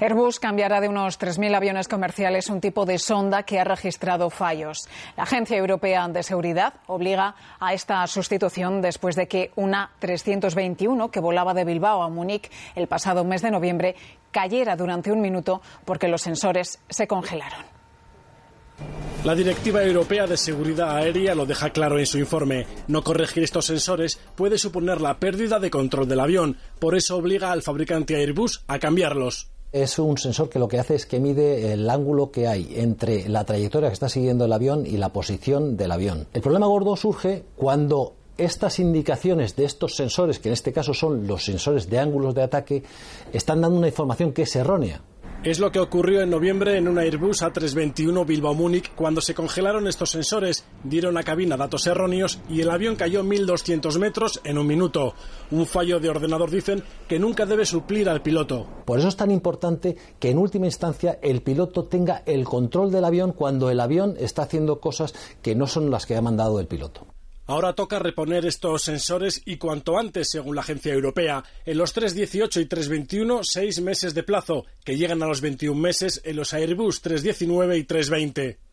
Airbus cambiará de unos 3.000 aviones comerciales un tipo de sonda que ha registrado fallos. La Agencia Europea de Seguridad obliga a esta sustitución después de que una 321 que volaba de Bilbao a Múnich el pasado mes de noviembre cayera durante un minuto porque los sensores se congelaron. La Directiva Europea de Seguridad Aérea lo deja claro en su informe. No corregir estos sensores puede suponer la pérdida de control del avión. Por eso obliga al fabricante Airbus a cambiarlos. Es un sensor que lo que hace es que mide el ángulo que hay entre la trayectoria que está siguiendo el avión y la posición del avión. El problema gordo surge cuando estas indicaciones de estos sensores, que en este caso son los sensores de ángulos de ataque, están dando una información que es errónea. Es lo que ocurrió en noviembre en un Airbus A321 Bilbao Múnich cuando se congelaron estos sensores, dieron a cabina datos erróneos y el avión cayó 1.200 metros en un minuto. Un fallo de ordenador, dicen, que nunca debe suplir al piloto. Por eso es tan importante que en última instancia el piloto tenga el control del avión cuando el avión está haciendo cosas que no son las que ha mandado el piloto. Ahora toca reponer estos sensores y cuanto antes, según la agencia europea, en los 318 y 321, seis meses de plazo, que llegan a los 21 meses en los Airbus 319 y 320.